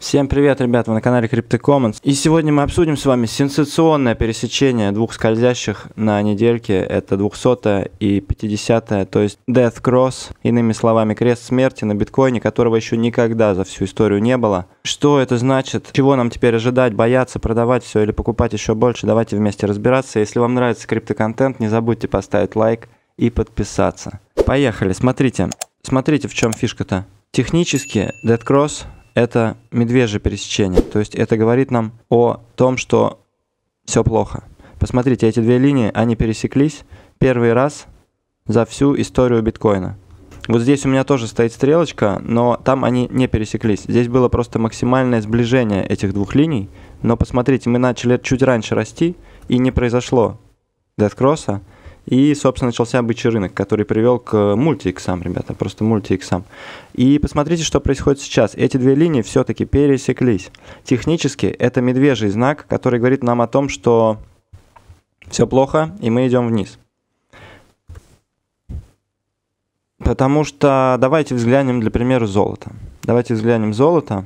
Всем привет, ребят, вы на канале CryptoCommons. И сегодня мы обсудим с вами сенсационное пересечение двух скользящих на недельке. Это 200 и 50, то есть Death Cross, иными словами, крест смерти на биткоине, которого еще никогда за всю историю не было. Что это значит? Чего нам теперь ожидать? Бояться продавать все или покупать еще больше? Давайте вместе разбираться. Если вам нравится криптоконтент, не забудьте поставить лайк и подписаться. Поехали, смотрите. Смотрите, в чем фишка-то. Технически Dead Cross это медвежье пересечение. То есть это говорит нам о том, что все плохо. Посмотрите, эти две линии, они пересеклись первый раз за всю историю биткоина. Вот здесь у меня тоже стоит стрелочка, но там они не пересеклись. Здесь было просто максимальное сближение этих двух линий. Но посмотрите, мы начали чуть раньше расти, и не произошло дедкросса. И, собственно, начался бычий рынок, который привел к мультииксам, ребята, просто мультииксам. И посмотрите, что происходит сейчас. Эти две линии все-таки пересеклись. Технически это медвежий знак, который говорит нам о том, что все плохо, и мы идем вниз. Потому что давайте взглянем, для примера, золото. Давайте взглянем золото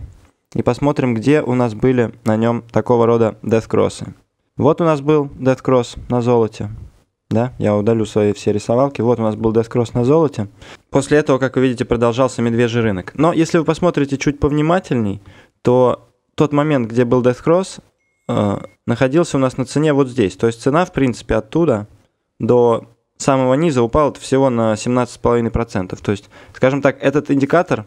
и посмотрим, где у нас были на нем такого рода дедкроссы. Вот у нас был дедкросс на золоте да, я удалю свои все рисовалки. Вот у нас был дескросс на золоте. После этого, как вы видите, продолжался медвежий рынок. Но если вы посмотрите чуть повнимательней, то тот момент, где был дескросс, э, находился у нас на цене вот здесь. То есть цена, в принципе, оттуда до самого низа упала всего на 17,5%. То есть, скажем так, этот индикатор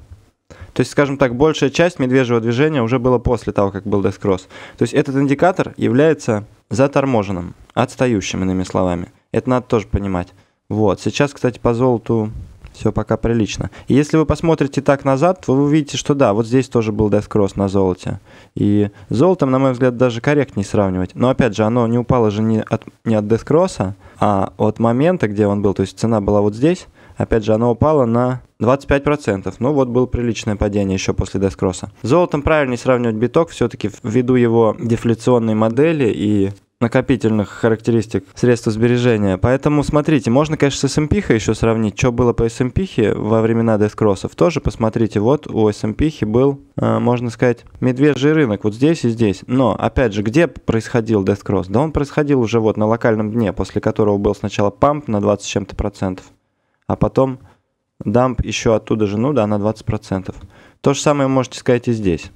то есть, скажем так, большая часть медвежьего движения уже было после того, как был дескросс. То есть этот индикатор является заторможенным, отстающим, иными словами. Это надо тоже понимать. Вот. Сейчас, кстати, по золоту все пока прилично. И если вы посмотрите так назад, вы увидите, что да, вот здесь тоже был дескросс на золоте. И золотом, на мой взгляд, даже корректнее сравнивать. Но опять же, оно не упало же не от, не от дескросса, а от момента, где он был. То есть цена была вот здесь. Опять же, оно упало на 25%. Ну вот было приличное падение еще после дескросса. Золотом правильнее сравнивать биток все-таки ввиду его дефляционной модели и накопительных характеристик средства сбережения. Поэтому смотрите, можно, конечно, с S&P еще сравнить, что было по S&P во времена дескроссов. Тоже посмотрите, вот у S&P был, э, можно сказать, медвежий рынок вот здесь и здесь. Но, опять же, где происходил дескросс? Да он происходил уже вот на локальном дне, после которого был сначала памп на 20 с чем-то процентов, а потом дамп еще оттуда же, ну да, на 20 процентов. То же самое можете сказать и здесь.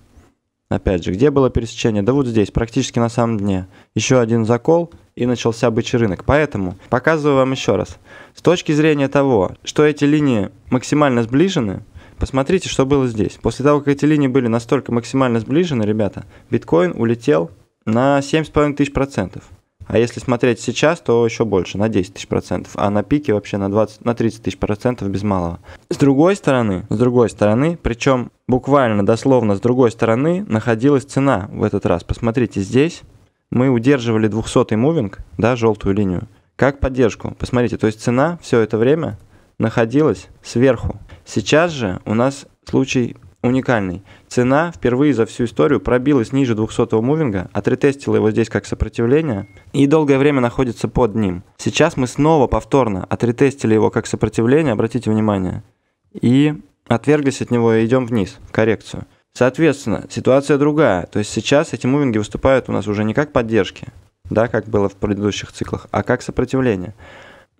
Опять же, где было пересечение? Да вот здесь, практически на самом дне. Еще один закол и начался бычий рынок. Поэтому показываю вам еще раз. С точки зрения того, что эти линии максимально сближены, посмотрите, что было здесь. После того, как эти линии были настолько максимально сближены, ребята, биткоин улетел на 7,5 тысяч процентов. А если смотреть сейчас, то еще больше, на 10 тысяч процентов. А на пике вообще на, 20, на 30 тысяч процентов без малого. С другой стороны, с другой стороны, причем буквально, дословно с другой стороны находилась цена в этот раз. Посмотрите, здесь мы удерживали 200-й мувинг, да, желтую линию, как поддержку. Посмотрите, то есть цена все это время находилась сверху. Сейчас же у нас случай уникальный. Цена впервые за всю историю пробилась ниже 200-го мувинга, отретестила а его здесь как сопротивление и долгое время находится под ним. Сейчас мы снова повторно отретестили его как сопротивление, обратите внимание, и отверглись от него и идем вниз, коррекцию. Соответственно, ситуация другая, то есть сейчас эти мувинги выступают у нас уже не как поддержки, да, как было в предыдущих циклах, а как сопротивление.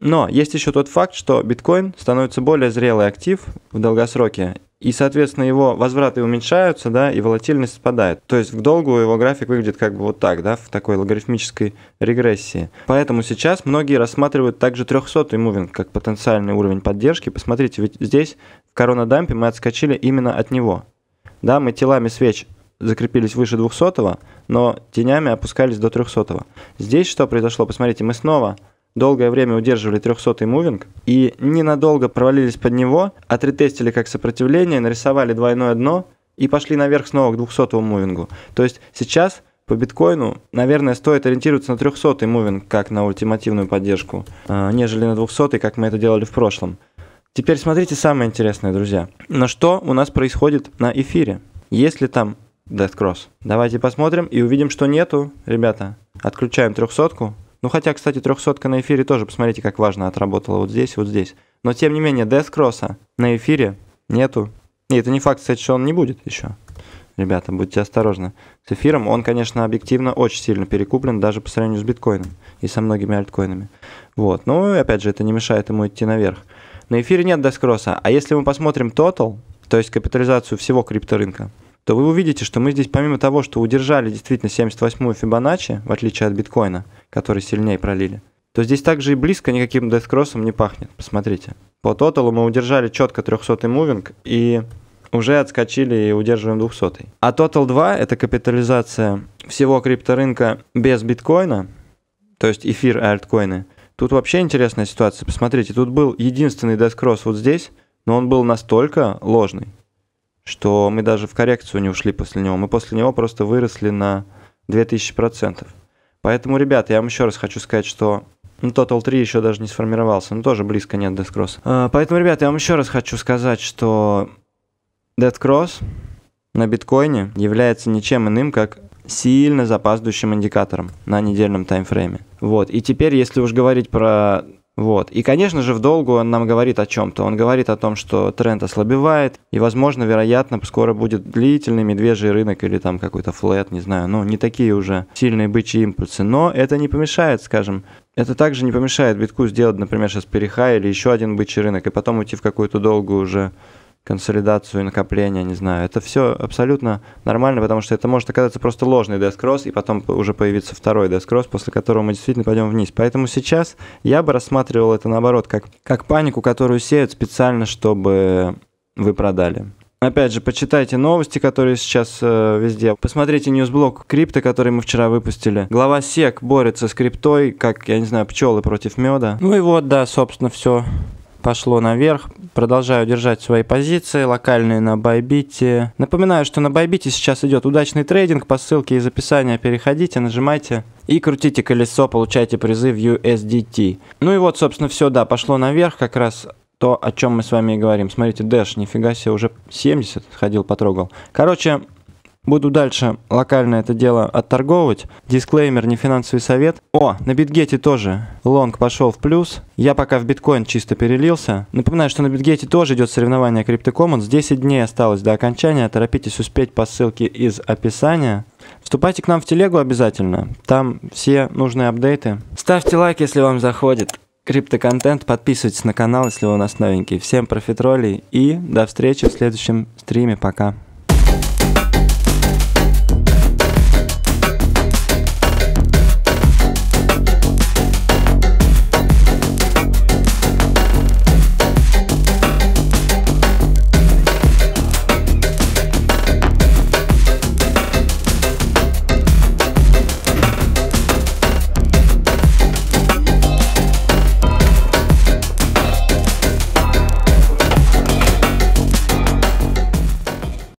Но есть еще тот факт, что биткоин становится более зрелый актив в долгосроке, и, соответственно, его возвраты уменьшаются, да, и волатильность спадает. То есть в долгую его график выглядит как бы вот так, да, в такой логарифмической регрессии. Поэтому сейчас многие рассматривают также 300-й мувинг как потенциальный уровень поддержки. Посмотрите, ведь здесь в коронадампе мы отскочили именно от него. Да, мы телами свеч закрепились выше 200, но тенями опускались до 300. Здесь что произошло? Посмотрите, мы снова долгое время удерживали 300-й мувинг и ненадолго провалились под него, отретестили как сопротивление, нарисовали двойное дно и пошли наверх снова к 200-му мувингу. То есть сейчас по биткоину, наверное, стоит ориентироваться на 300-й мувинг как на ультимативную поддержку, а, нежели на 200-й, как мы это делали в прошлом. Теперь смотрите самое интересное, друзья. Но что у нас происходит на эфире? Есть ли там Death Cross. Давайте посмотрим и увидим, что нету, ребята. Отключаем трехсотку. Ну хотя, кстати, трехсотка на эфире тоже, посмотрите, как важно отработала вот здесь, вот здесь. Но тем не менее, Deathcross'а на эфире нету. И это не факт, кстати, что он не будет еще. Ребята, будьте осторожны. С эфиром он, конечно, объективно очень сильно перекуплен, даже по сравнению с биткоином и со многими альткоинами. Вот. Ну и опять же, это не мешает ему идти наверх. На эфире нет дескросса. А если мы посмотрим Total, то есть капитализацию всего крипторынка, то вы увидите, что мы здесь помимо того, что удержали действительно 78-ю Fibonacci, в отличие от биткоина – которые сильнее пролили, то здесь также и близко никаким дедкроссом не пахнет, посмотрите. По тоталу мы удержали четко 300 мувинг и уже отскочили и удерживаем 200. А Total 2 это капитализация всего крипторынка без биткоина, то есть эфир и альткоины. Тут вообще интересная ситуация. Посмотрите, тут был единственный дескросс вот здесь, но он был настолько ложный, что мы даже в коррекцию не ушли после него. Мы после него просто выросли на 2000%. Поэтому, ребята, я вам еще раз хочу сказать, что ну, Total 3 еще даже не сформировался, но тоже близко нет Death Cross. А, поэтому, ребята, я вам еще раз хочу сказать, что Death Cross на биткоине является ничем иным, как сильно запаздывающим индикатором на недельном таймфрейме. Вот. И теперь, если уж говорить про вот. И, конечно же, в долгу он нам говорит о чем-то. Он говорит о том, что тренд ослабевает, и, возможно, вероятно, скоро будет длительный медвежий рынок или там какой-то флет, не знаю. Ну, не такие уже сильные бычьи импульсы. Но это не помешает, скажем, это также не помешает битку сделать, например, сейчас перехай или еще один бычий рынок, и потом уйти в какую-то долгую уже консолидацию накопления, не знаю. Это все абсолютно нормально, потому что это может оказаться просто ложный дескросс, и потом уже появится второй дескросс, после которого мы действительно пойдем вниз. Поэтому сейчас я бы рассматривал это наоборот, как, как панику, которую сеют специально, чтобы вы продали. Опять же, почитайте новости, которые сейчас э, везде. Посмотрите ньюсблог крипто, который мы вчера выпустили. Глава СЕК борется с криптой, как, я не знаю, пчелы против меда. Ну и вот, да, собственно, все пошло наверх. Продолжаю держать свои позиции, локальные на Байбите. Напоминаю, что на Байбите сейчас идет удачный трейдинг, по ссылке из описания переходите, нажимайте и крутите колесо, получайте призы в USDT. Ну и вот, собственно, все, да, пошло наверх, как раз то, о чем мы с вами и говорим. Смотрите, Dash, нифига себе, уже 70 ходил, потрогал. Короче, Буду дальше локально это дело отторговывать. Дисклеймер, не финансовый совет. О, на битгете тоже. Лонг пошел в плюс. Я пока в биткоин чисто перелился. Напоминаю, что на битгете тоже идет соревнование CryptoCommons. 10 дней осталось до окончания. Торопитесь успеть по ссылке из описания. Вступайте к нам в телегу обязательно. Там все нужные апдейты. Ставьте лайк, если вам заходит криптоконтент. Подписывайтесь на канал, если вы у нас новенький. Всем профитролей и до встречи в следующем стриме. Пока.